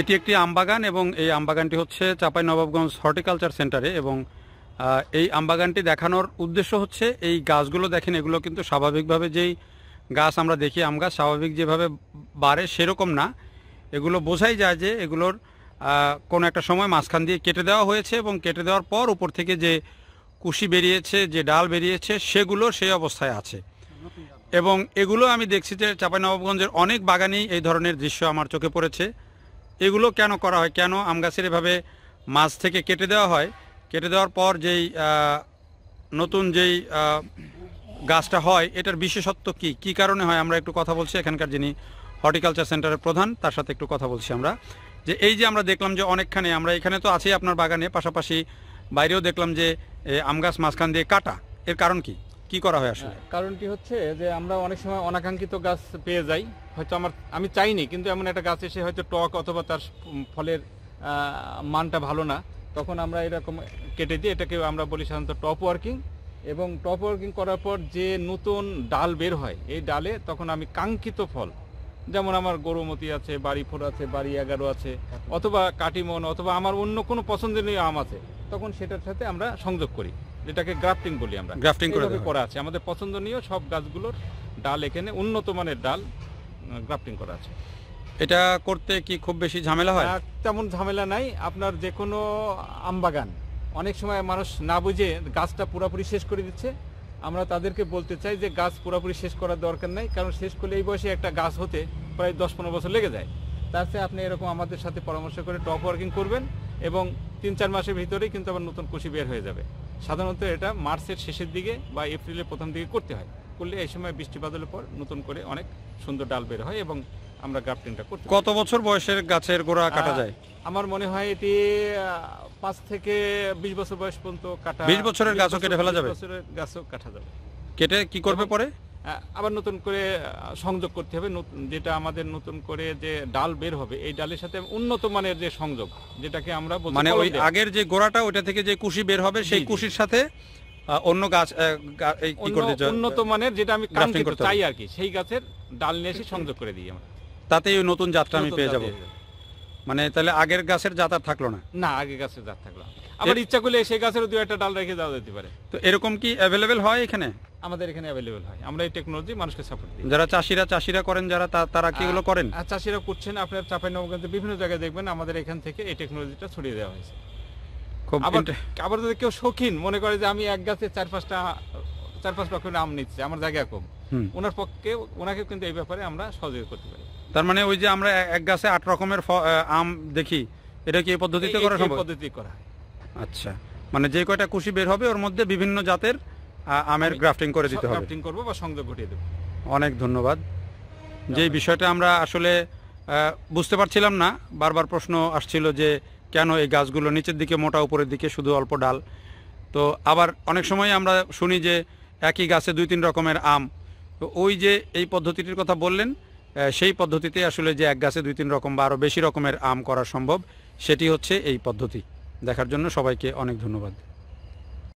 এটি একটি আমবাগান এবং এই আমবাগানটি হচ্ছে চাপাই নবাবগঞ্জ হর্টিকালচার সেন্টারে এবং এই আমবাগানটি দেখানোর উদ্দেশ্য হচ্ছে এই গাছগুলো দেখেন এগুলো কিন্তু স্বাভাবিকভাবে যেই গাছ আমরা দেখি আম গাছ স্বাভাবিক যেভাবে বাড়ে সেরকম না এগুলো বোঝাই যায় যে এগুলোর কোনো একটা সময় মাঝখান দিয়ে কেটে দেওয়া হয়েছে এবং কেটে দেওয়ার পর উপর থেকে যে কুশি বেরিয়েছে যে ডাল বেরিয়েছে সেগুলো সেই অবস্থায় আছে এবং এগুলো আমি দেখছি যে নবাবগঞ্জের অনেক বাগানেই এই ধরনের দৃশ্য আমার চোখে পড়েছে এগুলো কেন করা হয় কেন আম গাছের এভাবে মাছ থেকে কেটে দেওয়া হয় কেটে দেওয়ার পর যেই নতুন যেই গাছটা হয় এটার বিশেষত্ব কি কি কারণে হয় আমরা একটু কথা বলছি এখানকার যিনি হর্টিকালচার সেন্টারের প্রধান তার সাথে একটু কথা বলছি আমরা যে এই যে আমরা দেখলাম যে অনেকখানে আমরা এখানে তো আছি আপনার বাগানে পাশাপাশি বাইরেও দেখলাম যে আম গাছ মাঝখান দিয়ে কাটা এর কারণ কী কি করা হয় আসলে হ্যাঁ, কারণটি হচ্ছে যে আমরা অনেক সময় অনাকাঙ্ক্ষিত গাছ পেয়ে যাই হয়তো আমার আমি চাইনি কিন্তু এমন একটা গাছ এসে হয়তো টক অথবা তার ফলের মানটা ভালো না তখন আমরা এরকম কেটে দিই এটাকে আমরা বলি সাধারণত টপ ওয়ার্কিং এবং টপ ওয়ার্কিং করার পর যে নতুন ডাল বের হয় এই ডালে তখন আমি কাঙ্ক্ষিত ফল যেমন আমার গরুমতি আছে বাড়ি ফোর আছে বাড়ি এগারো আছে অথবা কাটিমন অথবা আমার অন্য কোনো পছন্দনীয় আম আছে তখন সেটার সাথে আমরা সংযোগ করি এটাকে গ্রাফটিং বলি আমরা গ্রাফটিং করে করা আছে আমাদের পছন্দনীয় সব গাছগুলোর ডাল এখানে উন্নত মানের ডাল গ্রাফটিং করা আছে এটা করতে কি খুব বেশি ঝামেলা হয় তেমন ঝামেলা নাই আপনার যে কোনো আমবাগান অনেক সময় মানুষ না বুঝে গাছটা পুরোপুরি শেষ করে দিচ্ছে আমরা তাদেরকে বলতে চাই যে গাছ পুরোপুরি শেষ করার দরকার নাই কারণ শেষ করলে এই বয়সে একটা গাছ হতে প্রায় দশ পনেরো বছর লেগে যায় তার সাথে আপনি এরকম আমাদের সাথে পরামর্শ করে টপ ওয়ার্কিং করবেন এবং তিন চার মাসের ভিতরেই কিন্তু আবার নতুন কুশি বের হয়ে যাবে সাধারণত এটা মার্চের শেষের দিকে বা এপ্রিলের প্রথম দিকে করতে হয় করলে এই সময় বৃষ্টিপাতের পর নতুন করে অনেক সুন্দর ডাল বের হয় এবং আমরা গ্রাফটিংটা করতে কত বছর বয়সের গাছের গোড়া কাটা যায় আমার মনে হয় এটি পাঁচ থেকে বিশ বছর বয়স পর্যন্ত কাটা বিশ বছরের গাছও কেটে ফেলা যাবে বছরের গাছও কাটা যাবে কেটে কি করবে পরে আবার নতুন করে সংযোগ করতে হবে যেটা আমাদের নতুন করে যে ডাল বের হবে এই ডালের সাথে উন্নত মানের যে সংযোগ যেটাকে আমরা মানে ওই আগের যে গোড়াটা ওটা থেকে যে কুশি বের হবে সেই কুশির সাথে অন্য গাছ উন্নত মানের যেটা আমি কাঙ্ক্ষিত চাই আর কি সেই গাছের ডাল নিয়ে এসে সংযোগ করে দিই আমরা তাতে ওই নতুন যাত্রা আমি পেয়ে যাব মানে তাহলে আগের গাছের জাত থাকলো না না আগে গাছের জাত থাকলো আবার ইচ্ছা করলে সেই গাছেরও দু একটা ডাল রেখে দেওয়া যেতে পারে তো এরকম কি অ্যাভেলেবেল হয় এখানে আমাদের এখানে অ্যাভেলেবেল হয় আমরা এই টেকনোলজি মানুষকে সাপোর্ট দিই যারা চাষিরা চাষিরা করেন যারা তারা কি করেন আর চাষিরা করছেন আপনার চাঁপাইনবাবগঞ্জে বিভিন্ন জায়গায় দেখবেন আমাদের এখান থেকে এই টেকনোলজিটা ছড়িয়ে দেওয়া হয়েছে খুব আবার যদি কেউ শৌখিন মনে করে যে আমি এক গাছে চার পাঁচটা চার পাঁচ লক্ষ আম নিচ্ছে আমার জায়গা কম ওনার পক্ষে ওনাকে কিন্তু এই ব্যাপারে আমরা সহযোগিতা করতে পারি তার মানে ওই যে আমরা এক গাছে আট রকমের আম দেখি এটা কি এই পদ্ধতিতে করা সম্ভব পদ্ধতি করা আচ্ছা মানে যে কয়টা কুশি বের হবে ওর মধ্যে বিভিন্ন জাতের আমের গ্রাফটিং করে দিতে হবে করবো বা সংযোগ ঘটিয়ে দেবো অনেক ধন্যবাদ যে বিষয়টা আমরা আসলে বুঝতে পারছিলাম না বারবার প্রশ্ন আসছিল যে কেন এই গাছগুলো নিচের দিকে মোটা উপরের দিকে শুধু অল্প ডাল তো আবার অনেক সময় আমরা শুনি যে একই গাছে দুই তিন রকমের আম তো ওই যে এই পদ্ধতিটির কথা বললেন সেই পদ্ধতিতে আসলে যে এক গাছে দুই তিন রকম বা আরও বেশি রকমের আম করা সম্ভব সেটি হচ্ছে এই পদ্ধতি দেখার জন্য সবাইকে অনেক ধন্যবাদ